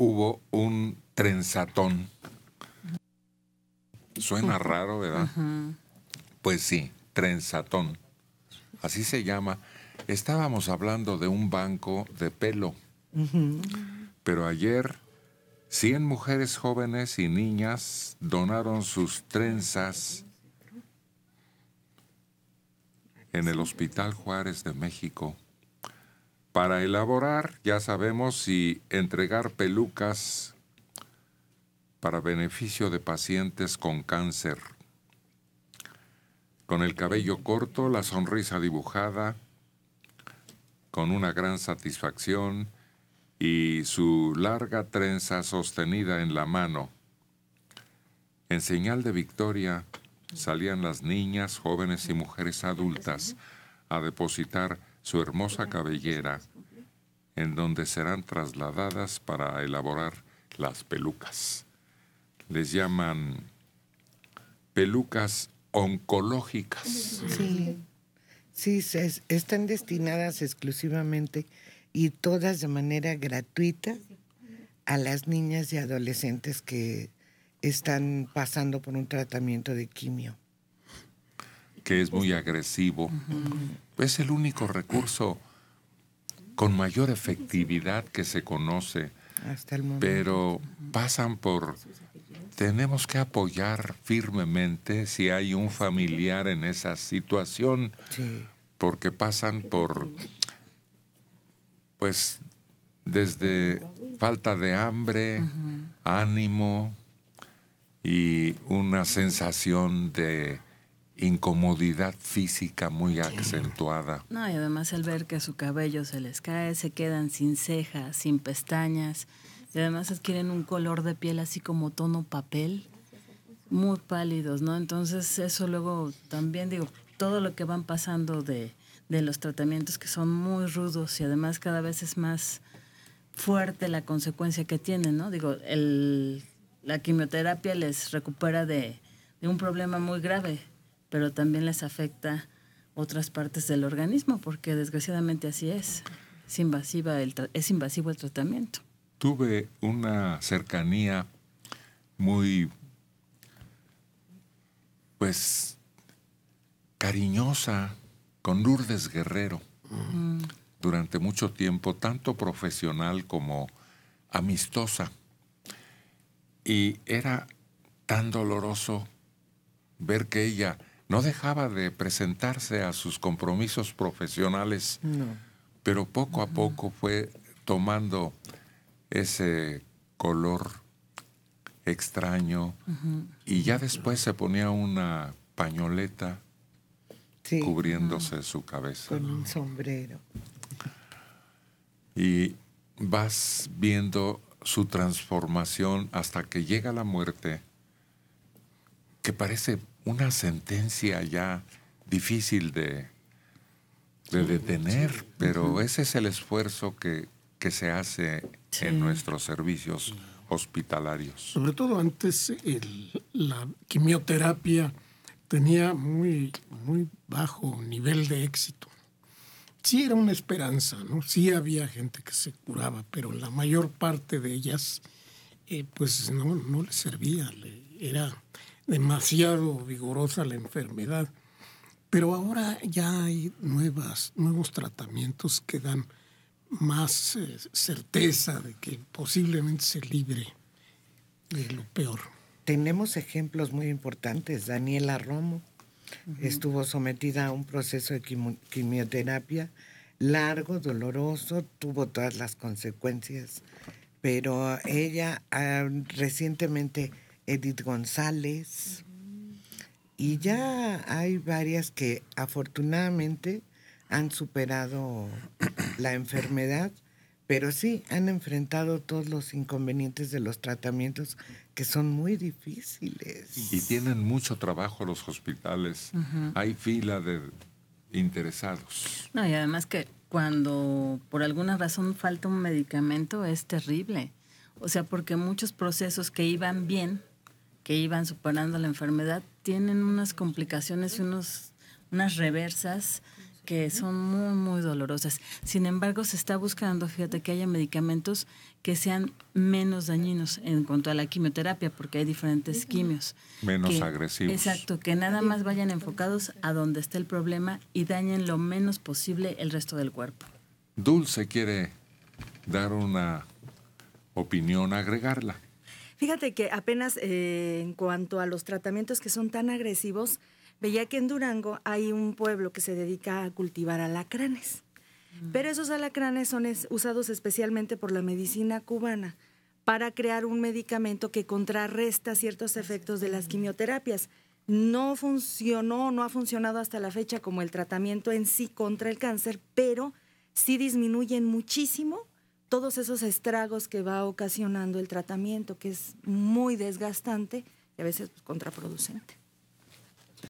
hubo un trenzatón. Suena raro, ¿verdad? Pues sí, trenzatón. Así se llama. Estábamos hablando de un banco de pelo. Pero ayer, 100 mujeres jóvenes y niñas donaron sus trenzas en el Hospital Juárez de México para elaborar, ya sabemos si entregar pelucas para beneficio de pacientes con cáncer. Con el cabello corto, la sonrisa dibujada, con una gran satisfacción y su larga trenza sostenida en la mano. En señal de victoria salían las niñas, jóvenes y mujeres adultas a depositar su hermosa cabellera, en donde serán trasladadas para elaborar las pelucas. Les llaman pelucas oncológicas. Sí, sí están destinadas exclusivamente y todas de manera gratuita a las niñas y adolescentes que están pasando por un tratamiento de quimio. Que es muy agresivo. Es el único recurso con mayor efectividad que se conoce. Pero pasan por... Tenemos que apoyar firmemente si hay un familiar en esa situación, porque pasan por, pues, desde falta de hambre, ánimo y una sensación de incomodidad física muy acentuada. No, y además el ver que su cabello se les cae, se quedan sin cejas, sin pestañas, y además adquieren un color de piel así como tono papel, muy pálidos, ¿no? Entonces eso luego también digo, todo lo que van pasando de, de los tratamientos que son muy rudos y además cada vez es más fuerte la consecuencia que tienen, ¿no? Digo, el, la quimioterapia les recupera de un problema muy grave, pero también les afecta otras partes del organismo, porque desgraciadamente así es. Es, invasiva el es invasivo el tratamiento. Tuve una cercanía muy, pues, cariñosa con Lourdes Guerrero durante mucho tiempo, tanto profesional como amistosa. Y era tan doloroso ver que ella no dejaba de presentarse a sus compromisos profesionales, pero poco a poco fue tomando ese color extraño y ya después se ponía una pañoleta cubriéndose su cabeza. Con un sombrero. Y vas viendo su transformación hasta que llega la muerte, que parece una sentencia ya difícil de, de detener, pero ese es el esfuerzo que, se hace en nuestros servicios hospitalarios. Sobre todo antes la quimioterapia tenía muy, muy bajo nivel de éxito. Sí era una esperanza, ¿no? Sí había gente que se curaba, pero la mayor parte de ellas, eh, pues no, no le servía, era demasiado vigorosa la enfermedad. Pero ahora ya hay nuevas, nuevos tratamientos que dan más eh, certeza de que posiblemente se libre de lo peor. Tenemos ejemplos muy importantes. Daniela Romo estuvo sometida a un proceso de quimioterapia largo, doloroso, tuvo todas las consecuencias, pero ella ah, recientemente Edith González. Y ya hay varias que afortunadamente han superado la enfermedad, pero sí han enfrentado todos los inconvenientes de los tratamientos que son muy difíciles. Y tienen mucho trabajo los hospitales. Hay fila de interesados. No, y además que cuando por alguna razón falta un medicamento es terrible. O sea, porque muchos procesos que iban bien que iban superando la enfermedad tienen unas complicaciones y unos, unas reversas que son muy, muy dolorosas. Sin embargo, se está buscando, fíjate, que haya medicamentos que sean menos dañinos en cuanto a la quimioterapia, porque hay diferentes quimios. Menos agresivos. Exacto, que nada más vayan enfocados a donde esté el problema y dañen lo menos posible el resto del cuerpo. Dulce quiere dar una opinión, agregarla. Fíjate que apenas eh, en cuanto a los tratamientos que son tan agresivos, veía que en Durango hay un pueblo que se dedica a cultivar alacranes. Mm. Pero esos alacranes son usados especialmente por la medicina cubana para crear un medicamento que contrarresta ciertos efectos de las quimioterapias. No funcionó, no ha funcionado hasta la fecha como el tratamiento en sí contra el cáncer, pero sí disminuyen muchísimo todos esos estragos que va ocasionando el tratamiento, que es muy desgastante y a veces pues, contraproducente.